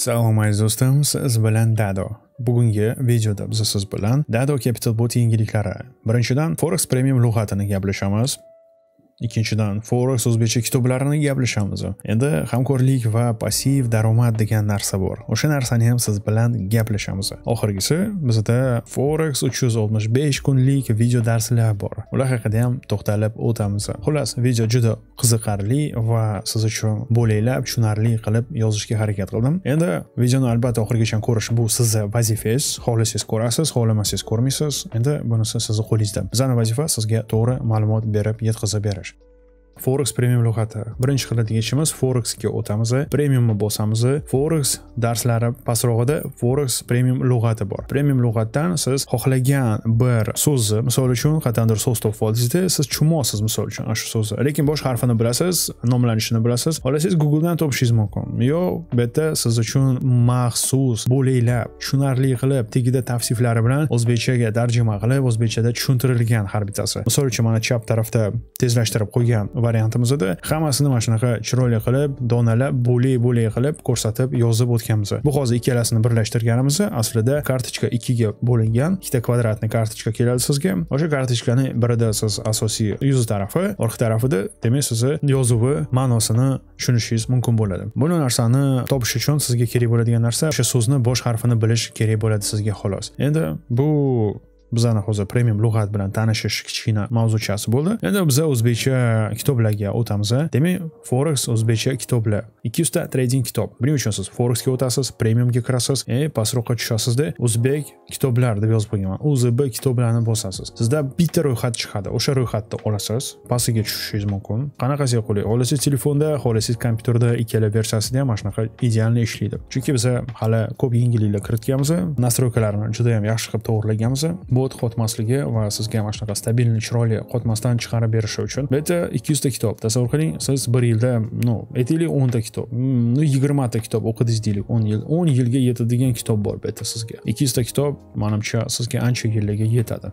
Assalomu aziz do'stim, siz bilan Dado. Bugungi videoda biz siz bilan Dado Capital Bot yangiliklari. Birinchidan Forex Premium lug'atini gaplashamiz. ikkinchidan forex o'zbekcha kitoblarini gaplashamiz endi hamkorlik va passiv daromad degan narsa bor o'sha narsani ham siz bilan gaplashamiz oxirgisi bizda forex uch yuz oltmish besh kunlik video darslar bor ular haqida ham to'xtalib o'tamiz xullas video juda qiziqarli va siz uchun bo'laylab tushunarli qilib yozishga harakat qildim endi videoni albatta oxirigacha ko'rish bu sizni vazifangiz xohlasangiz ko'rasiz xohlamasangiz ko'rmaysiz endi bunisi sizni qo'lingizda bizani vazifa sizga to'g'ri ma'lumot berib yetkazib berish forex premium ro'yxati birinchi qiladigan ishimiz forexga o'tamiz premiumni bosamiz forex darslari pastrog'ida forex premium lug'ati bor premium lug'atdan siz xohlagan bir so'zni misol uchun qayerdandir so'z topib oldingizda siz tushunmayapsiz misol uchun ana shu so'zni lekin bosh harfini bilasiz nomlanishini bilasiz xohlasangiz googledan topishingiz mumkin yo bu yerda siz uchun maxsus bo'laklab tushunarli qilib tagida tavsiflari bilan o'zbekchaga tarjima qilib o'zbekchada tushuntirilgan har bittasi misol uchun mana chap tarafda tezlashtirib qo'ygan va variantimiz edi hammasini mana shunaqa chiroyli qilib donalab bo'lay bo'lay qilib ko'rsatib yozib o'tganmiz bu hozir ikkalasini birlashtirganimiz aslida kartochka ikkiga bo'lingan ikkita kvadratni kartochka keladi sizga o'sha kartochkani birida siz asosiy yuz tarafi orqa tarafida demak sizni yozuvi ma'nosini tushunishingiz mumkin bo'ladi bu narsani topish uchun sizga kerak bo'ladigan narsa o'sha so'zni bosh harfini bilish kerak bo'ladi sizga xolos endi bu bizani hozir premium lug'at bilan tanishish kichkina mavzuchasi bo'ldi endi biza o'zbekcha kitoblarga o'tamiz demak forex o'zbekcha kitoblar ikki yuzta trading kitob buning uchun siz forexga o'tasiz premiumga kirasiz e pastroqqa tushasizda o'zbek kitoblar deb yozib qo'yganman o'zb kitoblarni bosasiz sizda bitta ro'yxat chiqadi o'sha ro'yxatni olasiz pastiga tushishingiz mumkin qanaqasiga qulay xohlasangiz telefonda xohlasangiz kompyuterda ikkala versiyasida ham mana shunaqa idealni ishlaydi chunki biza hali ko'p yengilliklar kiritganmiz nastroykalarni judayam yaxshi qilib to'g'rilaganmiz bu bot qotmasligi va sizga mana shunaqa stabilni chiroyli qotmasdan chiqarib berishi uchun bu yerda ikki yuzta kitob tasavvur qiling siz bir yilda ну aytaylik o'nta kitob ну yigirmata kitob o'qidingiz deylik o'n yil o'n yilga yetadigan kitob bor bu yerda sizga ikki yuzta kitob manimcha sizga ancha yillarga yetadi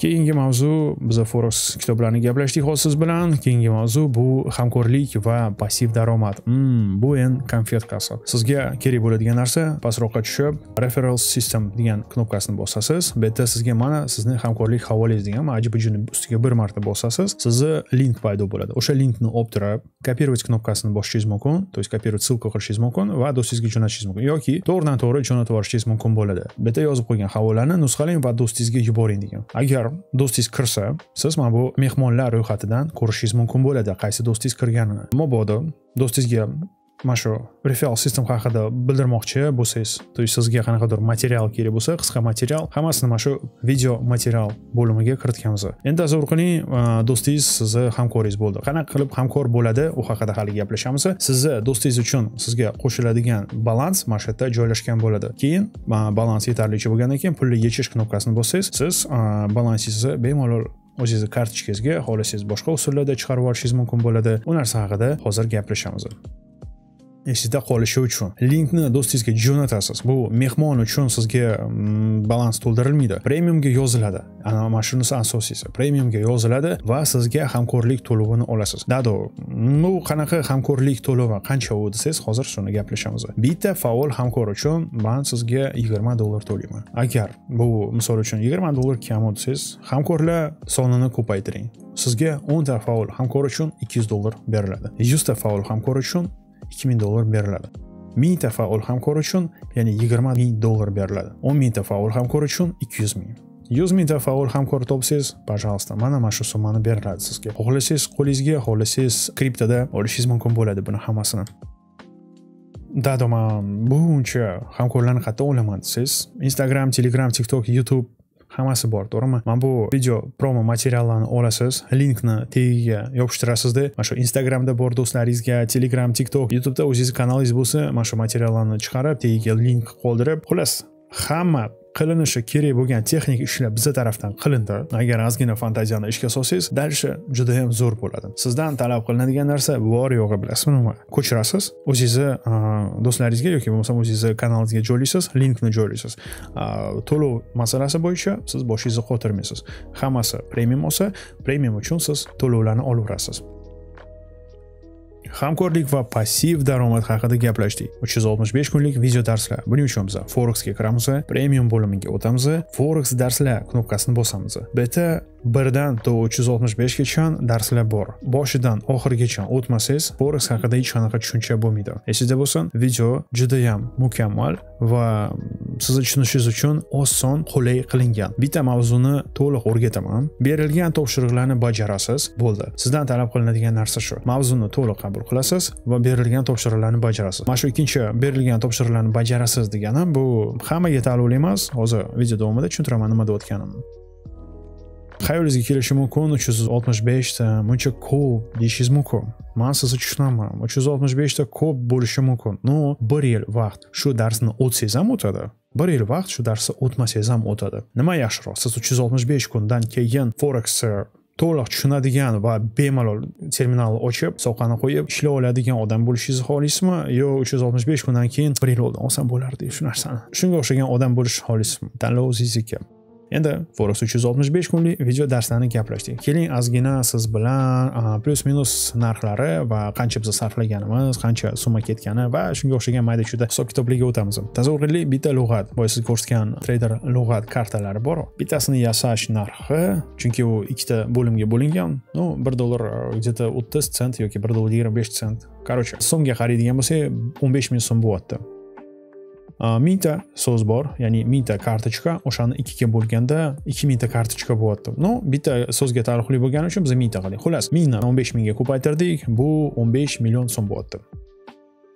keyingi mavzu biza forex kitoblarini gaplashdik hozir siz bilan keyingi mavzu bu hamkorlik va passiv daromad hmm, bu endi konfetkasi sizga kerak bo'ladigan narsa pastroqqa tushib referral system degan knopkasini bosasiz bu yerda sizga mana sizni hamkorlik havolangiz degan ajib ujini ustiga bir marta bosasiz sizni link paydo bo'ladi o'sha linkni olib turib kopировать knopkasini bosishingiz mumkin то есть kopировать ссылка qilishingiz mumkin va do'stingizga jo'natishingiz mumkin yoki to'g'ridan to'g'ri jo'natib yuborishingiz mumkin bo'ladi bu yerda yozib qo'ygan havolani nusxalang va do'stingizga yuboring degan agar agar do'stingiz kirsa siz mana bu mehmonlar ro'yxatidan ko'rishingiz mumkin bo'ladi qaysi do'stingiz kirganini mabodo do'stingizga mana shu referral system haqida bildirmoqchi bo'lsangiz то есть sizga qanaqadir material kerak bo'lsa qisqa material hammasini mana shu video material bo'limiga kiritganmiz endi tasavvur qiling do'stingiz sizni hamkoringiz bo'ldi qanaqa qilib hamkor bo'ladi u haqida hali gaplashamiz sizni do'stingiz uchun sizga qo'shiladigan balans mana shu yerda joylashgan bo'ladi keyin balans yetarlicha bo'lgandan keyin pulni yechish knopkasini bossangiz siz balansingizni bemalol o'zingizni kartochkangizga xohlasangiz boshqa usullarda chiqarib yuborishingiz mumkin bo'ladi u narsa haqida hozir gaplashamiz esida qolishi uchun linkni do'stingizga jo'natasiz bu mehmon uchun sizga mm, balans to'ldirilmaydi premiumga yoziladi ana mana shunisi asosiysi premiumga yoziladi va sizga hamkorlik to'lovini olasiz dado mm, bu qanaqa hamkorlik to'lovi qancha u desangiz hozir shuni gaplashamiz bitta faol hamkor uchun man sizga yigirma dollar to'layman agar bu misol uchun yigirma dollar kamu desangiz hamkorlar sonini ko'paytiring sizga o'nta faol hamkor uchun ikki yuz dollar beriladi yuzta faol hamkor uchun 2000 dollar beriladi mingta faol hamkor uchun ya'ni 20 ming dollar beriladi 10 mingta faol hamkor uchun 200 ming 100 mingta faol hamkor topsangiz пожалуйста mana mana shu summani beriladi sizga xohlasangiz qo'lingizga xohlasangiz kriptoda olishingiz mumkin bo'ladi buni hammasini dadaman bu hamkorlarni qayerdan olaman desangiz instagram telegram tiktok youtube hammasi bor to'g'rimi mana bu video promo materiallarni olasiz linkni tagiga yopishtirasizda mana shu instagramda bor do'stlaringizga telegram tiktok youtubeda o'zingizni kanalingiz bo'lsa mana shu materiallarni chiqarib tagiga link qoldirib xullas hamma qilinishi kerak bo'lgan texnik ishlar biza tarafdan qilindi agar ozgina fantaziyani ishga solsangiz дальше juda ham zo'r bo'ladi sizdan talab qilinadigan narsa bor yo'g'i bilasizmi nima ko'chirasiz o'zingizni do'stlaringizga yoki bo'lmasam o'zingizni kanalingizga joylaysiz linkni joylaysiz to'lov masalasi bo'yicha siz boshingizni qotirmaysiz hammasi premium bo'lsa premium uchun siz to'lovlarni olaverasiz hamkorlik va passiv daromad haqida gaplashdik 365 kunlik video darslar buning uchun biz forexga kiramiz premium bo'limiga o'tamiz forex darslar knopkasini bosamiz bitta birdan to 365 gacha oltmish beshgacha darslar bor boshidan oxirigacha o'tmasangiz forex haqida hech qanaqa tushuncha bo'lmaydi esingizda bo'lsin video judayam mukammal va sizni tushunishingiz uchun oson qulay qilingan bitta mavzuni to'liq o'rgataman berilgan topshiriqlarni bajarasiz bo'ldi sizdan talab qilinadigan narsa shu mavzuni to'liq qabul qilasiz va berilgan topshiriqlarni bajarasiz mana shu ikkinchi berilgan topshiriqlarni bajarasiz deganim bu hammaga taalluqli emas hozir video davomida tushuntiraman nima deyotganimni xayolingizga kelishi mumkin uch yuz oltmish beshta buncha ko'p deyishingiz mumkin man sizni tushunaman uch yuz oltmish beshta ko'p bo'lishi mumkin но bir yil vaqt shu darsni o'tsangiz ham o'tadi bir yil vaqt shu darsni o'tmasangiz ham o'tadi nima yaxshiroq siz uch yuz oltmish besh kundan keyin forex to'liq tushunadigan va bemalol terminalni ochib soqani qo'yib ishlay oladigan odam bo'lishingizni xohlaysizmi yo uch yuz oltmish besh kundan keyin bir yil oldin olsam bo'lardi shu narsani shunga o'xshagan odam bo'lishni xohlaysizmi tanlov o'zingizga endi forex uch yuz oltmish besh kunlik video darslarini gaplashdik keling ozgina siz bilan plyus minus narxlari va qancha biz sarflaganimiz qancha summa ketgani va shunga o'xshagan mayda chuyda hisob kitobligiga o'tamiz tasavvurli bitta lug'at boya siz ko'rsatgan trader lug'at kartalari bor bittasini yasash narxi chunki u ikkita bo'limga bo'lingan ну bir dollar где то o'ttiz sent yoki bir dollar yigirma besh sent короче so'mga qaraydigan bo'lsak o'n besh ming so'm bo'lyapti mingta so'z bor ya'ni mingta kartochka o'shani ikkiga bo'lganda ikki mingta kartochka bo'lyapti ну bitta so'zga taalluqli bo'lgani uchun biz mingta qildik xullas mingdan o'n besh mingga ko'paytirdik bu o'n besh million so'm bo'lyapti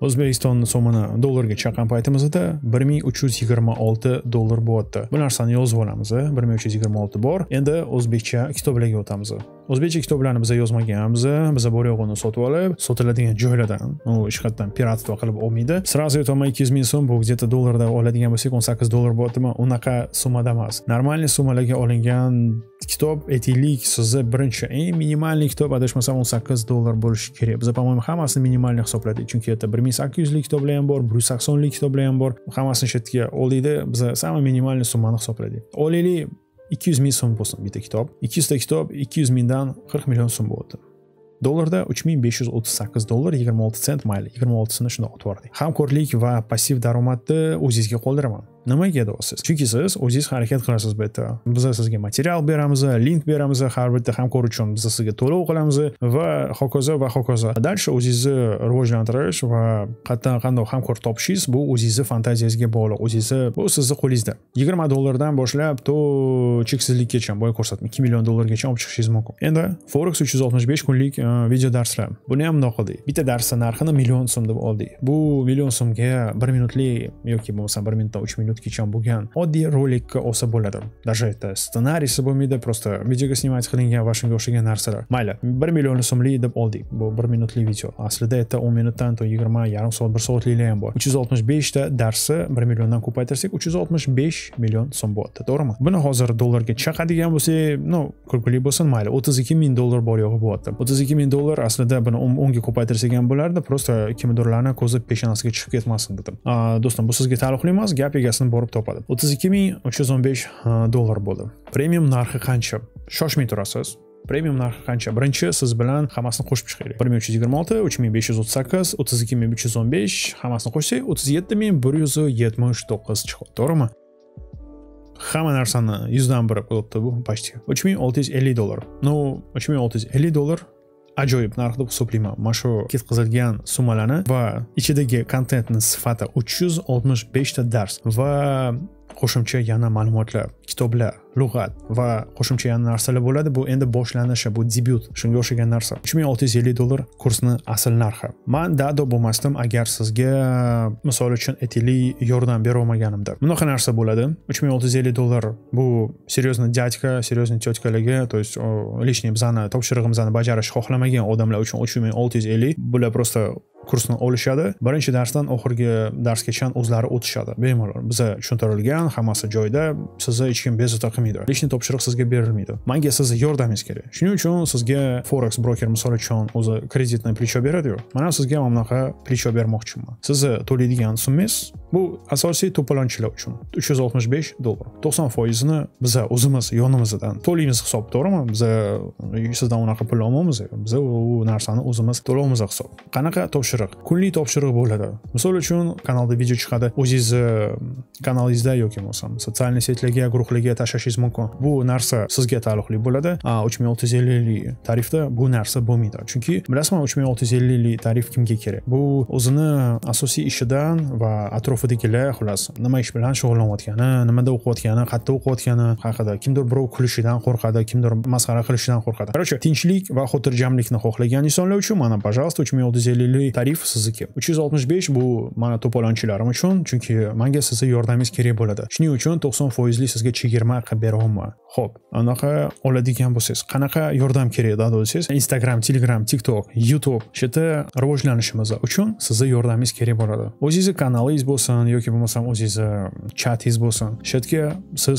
o'zbekiston so'mini dollarga chaqqan paytimizda bir ming uch yuz yigirma olti dollar bo'lyapti bu narsani yozib olamiz bir ming uch yuz yigirma olti bor endi o'zbekcha kitoblarga o'tamiz o'zbekcha kitoblarni biza yozmaganmiz biza bor yo'g'ini sotib olib sotiladigan joylardan u hech qayerdan piratство qilib olmaydi сразу aytolman ikki yuz ming so'm bu где то dollarda oladigan bo'lsak o'n sakkiz dollar bo'lyaptimi unaqa summada emas нормальный summalarga olingan kitob aytaylik sizni birinchi eng minimalniy kitob adashmasam o'n sakkiz dollar bo'lishi kerak biza по моему hammasini minimalniy hisobladik chunki это bir ming sakkiz yuzlik kitoblar ham bor bir yuz saksonlik kitoblar ham bor hammasini shu yerga oldikda biza самый minimalniy summani hisobladik olaylik 200 ming so'm bo'lsin bitta kitob 200 ta kitob 200 mingdan 40 million so'm bo'lyapti dollarda 3538 dollar 26 sent mayli 26 sini shundoq otib yubordik hamkorlik va passiv daromadni o'zingizga qoldiraman nimaga do'stsiz chunki siz o'zingiz harakat qilasiz bu yerda biz sizga material beramiz link beramiz har bitta hamkor uchun biz sizga to'lov qilamiz va hokazo va hokazo дальше o'zingizni rivojlantirish va qayerdan qandoq hamkor topishingiz bu o'zingizni fantaziyangizga bog'liq o'zingizni bu sizni qo'lingizda yigirma dollardan boshlab to cheksizlikkacha boya ko'rsatdim ikki million dollargacha olib chiqishingiz mumkin endi forex uch yuz oltmish besh kunlik video darslar buni ham bundoq qildik bitta darsni narxini million so'm deb oldik bu million so'mga bir minutlik yoki bo'lmasam bir minutdan uch minut kecham bo'lgan oddiy rolikka olsa bo'ladi даже это собой bo'lmaydi просто снимает снимать qilingan va shunga o'xshagan narsalar mayli bir million so'mlik deb oldik bu bir видео. video aslida это o'n minutdan to yigirma yarim soat bir soatliklar ham bor uch yuz oltmish beshta darsi bir milliondan ko'paytirsak 365 yuz oltmish besh million so'm bo'lyapti to'g'rimi buni hozir dollarga chaqadigan bo'lsak ну qirqlik bo'lsin mayli 32 ikki ming dollar bor yo'g'i bo'lyapti o'ttiz ikki ming dollar aslida buni o'nga ko'paytirsak ham bo'lardi просто kimnidirlarni ko'zi peshanasiga chiqib ketmasin dedim do'stim bu sizga taalluqli emas gap egasini narxini borib topadi o'ttiz ikki ming uch yuz o'n besh e, dollar bo'ldi premium narxi qancha shoshmay turasiz premium narxi qancha birinchi siz bilan hammasini qo'shib chiqaylik bir ming uch yuz yigirma olti uch ming besh yuz o'ttiz sakkiz o'ttiz ikki ming uch yuz o'n besh hammasini qo'shsak o'ttiz yetti ming bir yuz yetmish to'qqiz chiqadi to'g'rimi hamma narsani yuzdan biri bo'lyapti bu почти uch ming olti yuz ellik dollar ну uch ming olti yuz ellik dollar ajoyib narxda hisoblayman mana shu ketkazilgan summalarni va ichidagi kontentni sifati uch yuz oltmish beshta dars va qo'shimcha yana ma'lumotlar kitoblar lug'at va qo'shimcha yana narsalar bo'ladi bu endi boshlanishi bu debyut shunga o'xshagan narsa uch ming olti yuz ellik dollar kursni asl narxi man dado bo'lmasdim agar sizga misol uchun etili yordam berolmaganimda bunaqa narsa bo'ladi uch ming olti yuz ellik dollar bu серьезный дядька серьезный теткалigi то есть лишний bizani topshirig'imizni bajarishni xohlamagan odamlar uchun uch ming olti yuz ellik bular просто kursni olishadi birinchi darsdan oxirgi darsgacha o'zlari o'tishadi bemalol biza tushuntirilgan hammasi joyida sizni hech kim bezovta qilmaydi lichniy topshiriq sizga berilmaydi manga sizni yordamingiz kerak shuning uchun sizga forex broker misol uchun o'zi kreditni плечо beradiyu man ham sizga mana bunaqa плечо bermoqchiman sizni to'laydigan summangiz bu asosiy to'polonchilar uchun uch yuz oltmish besh dollar to'qson foizini biza o'zimiz yonimizdan to'laymiz hisob to'g'rimi biza sizdan unaqa pul olmaymiz biza u narsani o'zimiz to'lovimiz hisob qanaqa topshiriq topshiriq kunlik topshiriq bo'ladi misol uchun kanalda video chiqadi o'zingizni e, kanalingizda yoki bo'lmasam sotsialniy setlarga guruhlarga tashlashingiz mumkin bu narsa sizga taalluqli bo'ladi uch ming olti yuz ellik tarifda bu narsa bo'lmaydi chunki bilasizmi uch ming olti yuz ellik tarif kimga kerak bu o'zini asosiy ishidan va atrofidagilar xullas nima ish bilan shug'ullanayotgani nimada o'qiyotgani qayerda o'qiyotgani haqida kimdir birov kulishidan qo'rqadi kimdir masxara qilishidan qo'rqadi короче tinchlik va xotirjamlikni xohlagan insonlar uchun mana пожалуйста uch ming olti yuz ellik tarif sizniki uch yuz oltmish besh bu mana to'polonchilarim uchun chunki manga sizni yordamingiz kerak bo'ladi shuning uchun to'qson foizli sizga chegirma qilib beryapman ho'p anaqa oladigan bo'lsangiz qanaqa yordam kerak desangiz instagram telegram tiktok youtube shu yerda rivojlanishimiz uchun sizni yordamingiz kerak bo'ladi o'zingizni kanalingiz bo'lsin yoki bo'lmasam o'zingizni chatingiz bo'lsin shu yerga siz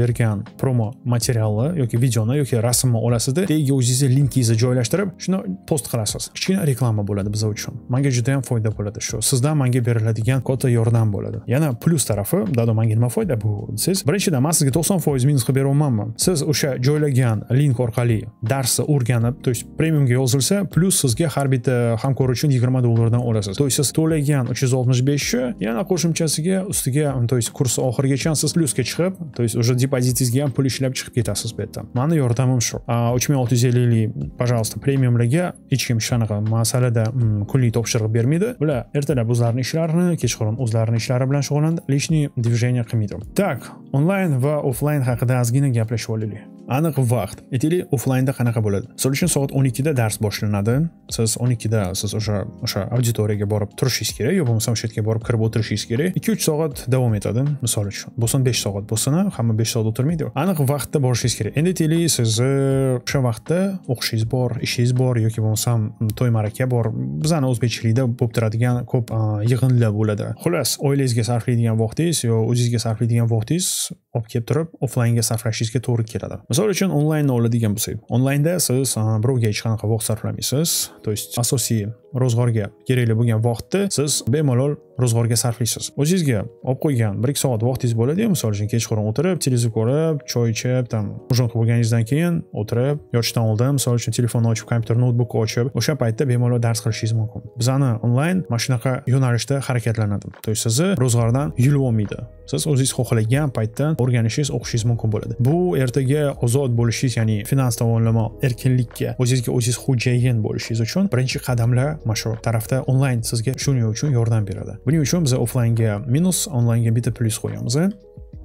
bergan promo materialni yoki videoni yoki rasmni olasizda tagiga o'zingizni linkingizni joylashtirib shuni post qilasiz kichkina reklama bo'ladi biz uchun manga yam foyda bo'ladi shu sizdan manga beriladigan katta yordam bo'ladi yana plyus tarafi dado manga nima foyda bu desangiz birinchidan man sizga to'qson foiz minus qilib beryapmanmi siz o'sha joylagan link orqali darsni o'rganib то есть premiumga yozilsa plyus sizga har bitta hamkor uchun yigirma dollardan olasiz то есть siz to'lagan uch yuz oltmish beshni yana qo'shimchasiga ustiga то есть kurs oxirigacha siz plyusga chiqib то есть уже depozitingizga ham pul ishlab chiqib ketasiz bu yerda mani yordamim shu uch ming olti yuz elliklik пожалуйста premiumlarga hech kim shunaqa masalada kunlik kunlik topshiriq bermaydi ular ertalab o'zlarini ishlarini kechqurun o'zlarini ishlari bilan shug'ullanadi лишний движение qilmaydi так onlayn va offlayn haqida ozgina gaplashib olaylik aniq vaqt aytaylik offlaynda qanaqa bo'ladi misol uchun soat o'n ikkida dars boshlanadi siz o'n ikkida siz o'sha o'sha auditoriyaga borib turishingiz kerak yo bo'lmasam o'sha yerga borib kirib o'tirishingiz kerak ikki uch soat davom etadi misol uchun bo'lsin besh soat bo'lsin hamma besh soat o'tirmaydi aniq vaqtda borishingiz kerak endi aytaylik sizni e, o'sha vaqtda o'qishingiz bor ishingiz bor yoki bo'lmasam to'y ma'raka bor bizani o'zbekchilikda bo'lib turadigan ko'p yig'inlar bo'ladi xullas oilangizga sarflaydigan vaqtingiz yo o'zingizga sarflaydigan vaqtingiz olib kelib turib offlaynga sarflashingizga to'g'ri keladi misol uchun onlaynni oladigan bo'lsak onlaynda siz birovga hech qanaqa vaqt sarflamaysiz то есть asosiy ro'zg'orga kerakli bo'lgan vaqtni siz bemalol ro'zg'orga sarflaysiz o'zingizga olib qo'ygan bir ikki soat vaqtingiz bo'ladiyu misol uchun kechqurun o'tirib televizor ko'rib choy ichib там ужин qilib bo'lganingizdan keyin o'tirib yotishdan oldin misol uchun telefonni ochib kompyuter noutbukni ochib o'sha paytda bemalol dars qilishingiz mumkin bizani onlayn mana shunaqa yo'nalishda harakatlanadi то есть sizni ro'zg'ordan yulib olmaydi siz o'zingiz xohlagan paytda o'rganishingiz o'qishingiz mumkin bo'ladi bu ertaga ozod bo'lishingiz ya'ni finans tomonlama erkinlikka o'zingizga o'zingiz xo'jayin bo'lishingiz uchun birinchi qadamlar mana shu tarafda onlayn sizga shuning uchun yordam beradi buning uchun biz offlaynga minus onlaynga bitta plyus qo'yamiz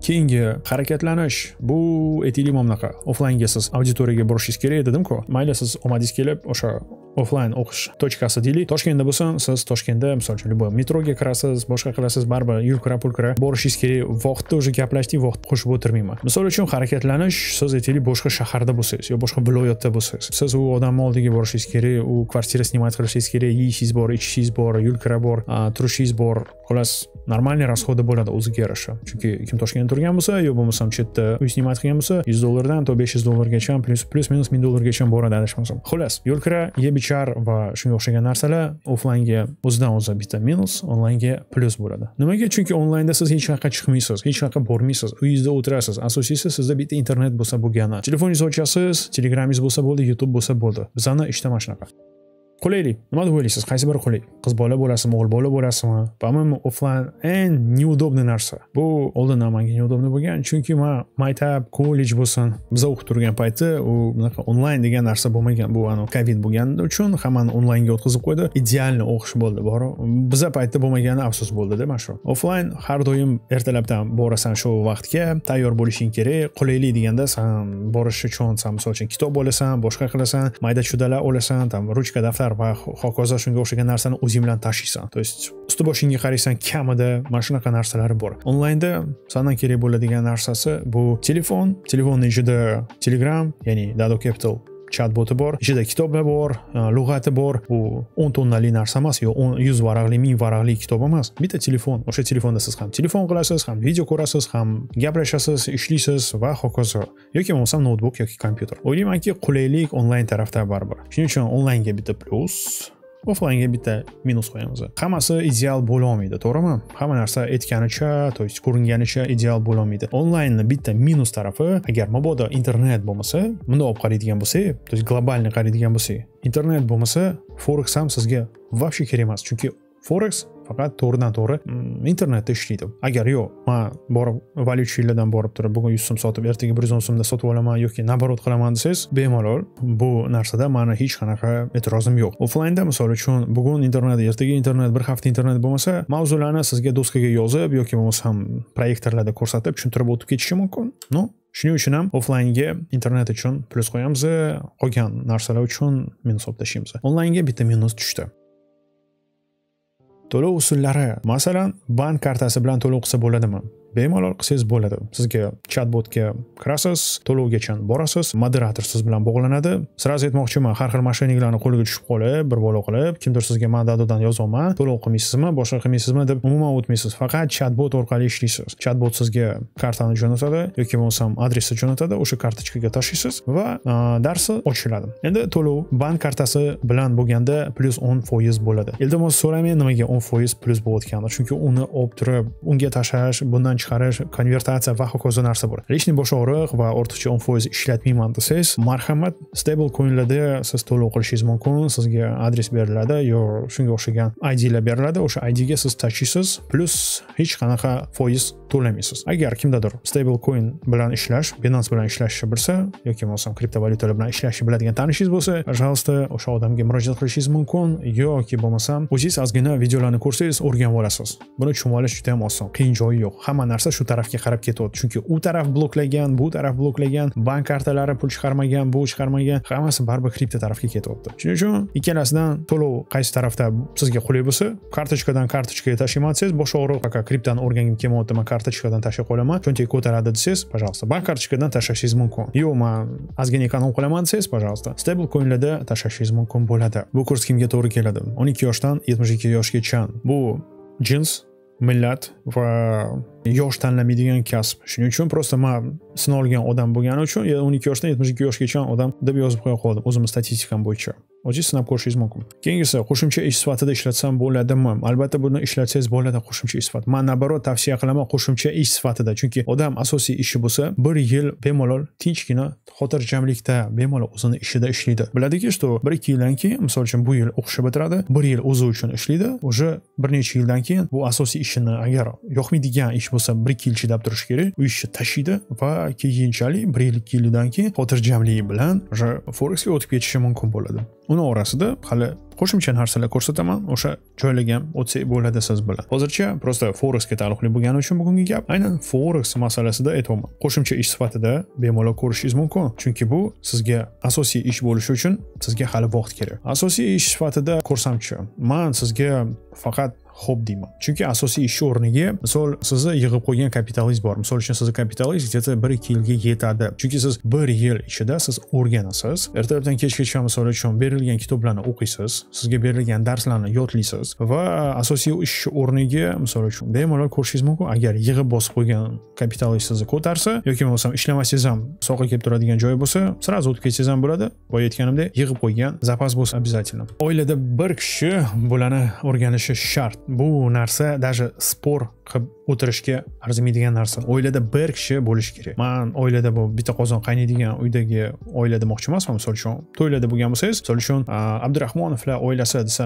keyingi harakatlanish bu aytaylik mana bunaqa offlaynga siz auditoriyaga borishingiz kerak dedim-ku mayli siz omadingiz kelib o'sha offline o'qish точкasi deylik toshkentda bo'lsin siz toshkentda misol uchun любой metroga kirasiz boshqa qilasiz baribir yulkira pulkira borishingiz kerak vaqtda уже gaplashdik vaqt qo'shib o'tirmayman misol uchun harakatlanish siz aytaylik boshqa shaharda bo'lsangiz yo boshqa viloyatda bo'lsangiz siz u odamni oldiga borishingiz kerak u kvartira снимать qilishingiz kerak yeyishingiz bor ichishingiz bor yulkira bor turishingiz bor xullas нормальный расходы bo'ladi o'ziga yarasha chunki kim toshkentda turgan bo'lsa yo bo'lmasam chetda uy снимать qilgan bo'lsa yuz dollardan to besh yuz dollargacha plyus plyus minus ming dollargacha boradi adashmasam xullas yo'lkira yeb ich char va shunga o'xshagan narsalar offlaynga o'zidan o'zi bitta minus onlaynga plyus bo'ladi nimaga chunki onlaynda siz hech qayerga chiqmaysiz hech qayerga bormaysiz uyingizda o'tirasiz asosiysi sizda bitta internet bo'lsa bo'lgani telefoningizni ochasiz telegramingiz bo'lsa bo'ldi youtube bo'lsa bo'ldi bizani ishda mana shunaqa qulaylik nima deb o'ylaysiz qaysi biri qulay qiz bola bo'lasizmi o'g'il bola bo'lasizmi umuman offlayn eng неудобный narsa bu oldindan manga неудобный bo'lgan chunki man maktab kollej bo'lsin biza o'qib turgan payti u bunaqa onlayn degan narsa bo'lmagan bu anavi covid bo'lgani uchun hammani onlaynga o'tkazib qo'ydi idealni o'qish bo'ldi bor biza paytda bo'lmagani afsus bo'ldida mana shu offlayn har doim ertalabdan borasan shu vaqtga tayyor bo'lishing kerak qulaylik deganda san borish uchun san misol uchun kitob olasan boshqa qilasan mayda chudalar olasan там ruchka daftar narsalar va hokazo shunga o'xshagan narsani o'zing bilan tashiysan то есть usti boshingga qaraysan kamida mana shunaqa narsalar bor onlaynda sandan kerak bo'ladigan narsasi bu telefon telefonni ichida telegram ya'ni dado capital chatboti bor ichida kitobi bor e, lug'ati bor u o'n tonnali narsa emas yo yuz varaqli ming varaqli kitob emas bitta telefon o'sha telefonda siz ham telefon qilasiz ham video ko'rasiz ham gaplashasiz ishlaysiz va hokazo yoki bo'lmasam noutbuk yoki kompyuter o'ylaymanki qulaylik onlayn tarafda baribir shuning uchun onlaynga bitta plyus offlaynga bitta minus qo'yamiz hammasi ideal bo'lolmaydi to'g'rimi hamma narsa aytganicha то есть ko'ringanicha ideal bo'lolmaydi onlaynni bitta minus tarafi agar mabodo internet bo'lmasa bundoq olib qaraydigan bo'lsak то есть globalni qaraydigan bo'lsak internet bo'lmasa forex ham sizga вообще kerak emas chunki forex faqat to'g'ridan to'g'ri mm, internetda ishlaydi agar yo'q man borib valyuchilardan borib turib bugun yuz so'm sotib ertaga bir yuz o'n so'mda sotib olaman yoki наоборот qilaman desangiz bemalol bu narsada mani hech qanaqa e'tirozim yo'q offlaynda misol uchun bugun internet ertaga internet bir hafta internet bo'lmasa mavzularni sizga doskaga yozib yoki bo'lmasa ham proyektorlarda ko'rsatib tushuntirib o'tib ketishi mumkin ну shuning uchun ham offlaynga internet uchun plyus qo'yamiz qolgan narsalar uchun minus olib tashlaymiz onlaynga bitta minus tushdi to'lov usullari masalan bank kartasi bilan to'lov qilsa bo'ladimi bemalol qilsangiz bo'ladi sizga chatbotga kirasiz to'lovgachan borasiz moderator siz bilan bog'lanadi сразу aytmoqchiman har xil mошенникlarni qo'liga tushib qolib bir balo qilib kimdir sizga man dadodan yozyapman to'lov qilmaysizmi boshqa qilmaysizmi deb umuman o'tmaysiz faqat chatbot orqali ishlaysiz chatbot sizga kartani jo'natadi yoki bo'lmasam adresni jo'natadi o'sha kartochkaga tashlaysiz va e, darsi ochiladi endi to'lov bank kartasi bilan bo'lganda plyus o'n foiz bo'ladi eldimos so'ramang nimaga o'n foiz plyus bo'layotganini chunki uni olib turib unga tashlash bundan chiqarish konvertatsiya va hokazo narsa bor личный bosh og'riq va ortiqcha o'n foiz ishlatmayman desangiz marhamat stable coinlarda siz to'lov qilishingiz mumkin sizga adres beriladi yo shunga o'xshagan idlar beriladi o'sha idga siz tashiysiz plyus hech qanaqa foiz to'lamaysiz agar kimdadir stablecoin bilan ishlash binance bilan ishlashni bilsa yoki bo'lmasam kriptovalyutalar bilan ishlashni biladigan tanishingiz bo'lsa пожалуйста o'sha odamga murojaat qilishingiz mumkin yoki bo'lmasam o'zingiz ozgina videolarni ko'rsangiz o'rganib olasiz buni tushunib olish juda ham oson qiyin joyi yo'q hamma narsa shu tarafga qarab ketyapti chunki u taraf bloklagan bu taraf bloklagan bank kartalari pul chiqarmagan bu chiqarmagan hammasi baribir kripto tarafga ketyapti shuning uchun ikkalasidan to'lov qaysi tarafda sizga qulay bo'lsa kartochkadan kartochkaga tashlayman desangiz boshi og'riq aka kriptani o'rgangim kelmayapti man карточкадан tashlab qo'yaman chunki ko'taradi desangiz пожалуйста bank kartochkadan tashlashingiz mumkin yo man ozgina ekonom qilaman desangiz пожалуйста stable coinlarda tashlashingiz mumkin bo'ladi bu kurs kimga to'g'ri keladi 12 yoshdan 72 yoshgacha bu jins millat va yosh tanlamaydigan kasb shuning uchun просто man olgan odam bo'lgani uchun o'n ikki yoshdan yetmish ikki yoshgacha odam deb yozib qo'ya qoldim o'zimni statistikam bo'yicha o'zingiz sinab ko'rishingiz mumkin keyingisi qo'shimcha ish sifatida ishlatsam bo'ladimi albatta buni ishlatsangiz bo'ladi qo'shimcha ish sifat man наоборот tavsiya qilaman qo'shimcha ish sifatida chunki odam asosiy ishi bo'lsa bir yil bemalol tinchgina xotirjamlikda bemalol o'zini ishida ishlaydi biladiki что bir ikki yildan keyin misol uchun bu yil o'qishni bitiradi bir yil o'zi uchun ishlaydi уже bir necha yildan keyin bu asosiy ishini agar yoqmaydigan ish bo'lsa bir ikki yil chidab turish kerak u ishni tashlaydi va keyinchalik bir yil ikki yildan keyin xotirjamligi bilan уже forexga o'tib ketishi mumkin bo'ladi uni orasida hali qo'shimcha narsalar ko'rsataman o'sha joylarga ham o'tsak bo'ladi siz bilan hozircha просто forexga taalluqli bo'lgani uchun bugungi gap aynan forex masalasida aytyapman qo'shimcha ish sifatida bemalol ko'rishingiz mumkin chunki bu sizga asosiy ish bo'lishi uchun sizga hali vaqt kerak asosiy ish sifatida ko'rsamchi man sizga faqat ho'p deyman chunki asosiy ish o'rniga misol sizni yig'ib qo'ygan kapitalingiz bor misol uchun sizni kapitalingiz где bir ikki yilga yetadi chunki siz bir yil ichida siz o'rganasiz ertalabdan kechgacha misol uchun berilgan kitoblarni o'qiysiz sizga berilgan darslarni yodlaysiz va asosiy ish o'rniga misol uchun bemalol ko'rishingiz mumkin agar yig'ib bosib qo'ygan kapitalingiz sizni ko'tarsa yoki bo'lmasam ishlamasangiz ham soqa kelib turadigan joy bo'lsa сразу o'tib ketsangiz ham bo'ladi boya aytganimdek yig'ib qo'ygan zapas bo'lsa обязательно oilada bir kishi bularni o'rganishi shart Bu narsa даже спор qilib o'tirishga arzimaydigan narsa oilada bir kishi bo'lishi kerak man oilada bu bitta qozon qaynaydigan uydagi oila demoqchi emasman misol uchun to'ylarda bo'lgan bo'lsangiz misol uchun abdurahmonovlar oilasi desa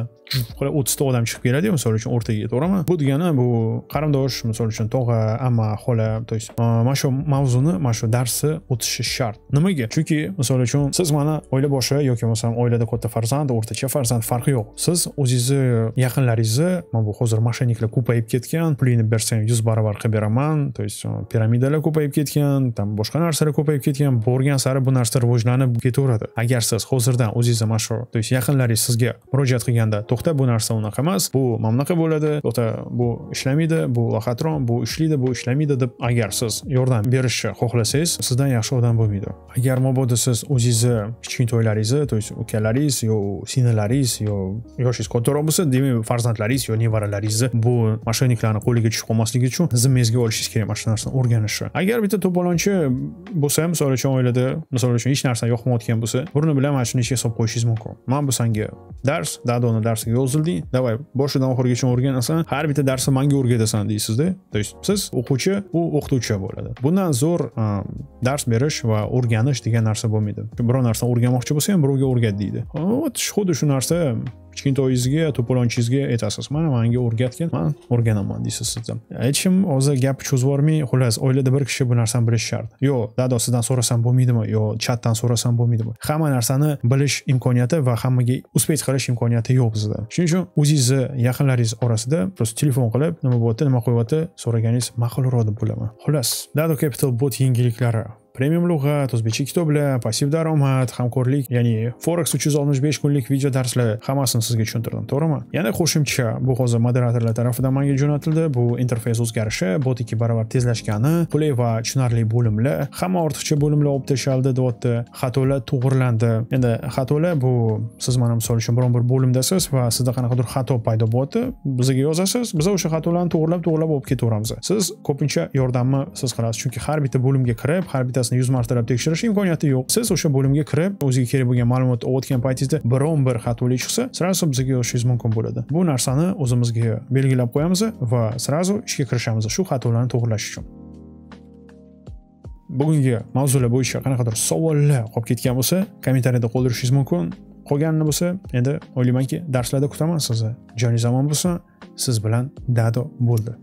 qilib o'ttizta odam chiqib keladiyu misol uchun o'rtaga to'g'rimi bu degani bu qarindosh misol uchun tog'a amma xola то есть mana shu mavzuni mana shu darsni o'tishi shart nimaga chunki misol uchun siz mana oila boshi yoki bo'lmasam oilada katta farzand o'rtacha farzand farqi yo'q siz o'zingizni yaqinlaringizni mana bu hozir mashinniklar ko'payib ketgan pulini bersang yuz barobar qilib beraman то есть piramidalar ko'payib ketgan там boshqa narsalar ko'payib ketgan borgan sari bu narsa rivojlanib ketaveradi agar siz hozirdan o'zingizni mana shu то есть yaqinlaringiz sizga murojaat qilganda to'xta bu narsa unaqa emas bu mana bunaqa bo'ladi to'xta bu ishlamaydi bu lohatron bu ishlaydi bu ishlamaydi deb agar siz yordam berishni xohlasangiz sizdan yaxshi odam bo'lmaydi agar mabodo siz o'zingizni kichkintoylaringizni то есть ukalaringiz yo singillaringiz yo yoshingiz kattaroq bo'lsa demak farzandlaringiz yo nevaralaringizni bu mashinniklarni qo'liga tushib tushib qolmasligi uchun zimmangizga olishingiz kerak mana shu narsani o'rganishni agar bitta to'polonchi bo'lsa misol uchun oilada misol uchun hech narsa yoqmayotgan bo'lsa burni bilan mana shuni ichiga solib qo'yishingiz mumkin man bu sanga dars dadoni darsiga yozilding давай boshidan oxirigacha o'rganasan har bitta darsni manga o'rgatasan deysizda то есть siz o'quvchi u o'qituvchi bo'ladi bundan zo'r e, dars berish va o'rganish degan narsa bo'lmaydi biror narsani o'rganmoqchi bo'lsa ham birovga o'rgat deydi вот xuddi shu narsa kichkintoyingizga to'polonchingizga aytasiz mana manga o'rgatgin man o'rganaman deysiz sizdan aytishim hozir gap cho'zib yubormay xullas oilada bir kishi bu narsani bilishi shart yo dado sizdan so'rasam bo'lmaydimi yo chatdan so'rasam bo'lmaydimi hamma narsani bilish imkoniyati va hammaga успеть qilish imkoniyati yo'q bizda shuning uchun o'zingizni yaqinlaringiz orasida просто telefon qilib nima bo'lyapti nima qilyapti so'raganingiz ma'qulroq deb o'ylayman xullas dado capital bot yengilliklari премиум lug'at o'zbekcha kitoblar passiv daromad hamkorlik ya'ni forex uch yuz oltmish besh kunlik video darslari hammasini sizga tushuntirdim to'g'rimi yana qo'shimcha bu hozir moderatorlar tarafidan manga jo'natildi bu interfeys o'zgarishi bot ikki barobar tezlashgani qulay va tushunarli bo'limlar hamma ortiqcha bo'limlar olib tashlandi deyapti xatolar to'g'irlandi endi xatolar bu siz mana misol uchun biron bir bo'limdasiz va sizda qanaqadir xato paydo bo'lyapti bizga yozasiz biz o'sha xatolarni to'g'irlab to'g'irlab olib ketaveramiz siz ko'pincha yordamni siz qilasiz chunki har bitta bo'limga kirib har bitta funksiyasini yuz martalab tekshirish imkoniyati yo'q siz o'sha bo'limga kirib o'ziga kerak bo'lgan ma'lumotni o'tgan paytingizda biron bir xatolik chiqsa сразу bizga yozishingiz mumkin bo'ladi bu narsani o'zimizga belgilab qo'yamiz va сразу ishga kirishamiz shu xatolarni to'g'irlash uchun bugungi mavzular bo'yicha qanaqadir savollar qolib ketgan bo'lsa kommentariyada qoldirishingiz mumkin qolganini bo'lsa endi o'ylaymanki darslarda kutaman sizni joningiz zamon bo'lsin siz bilan dado bo'ldi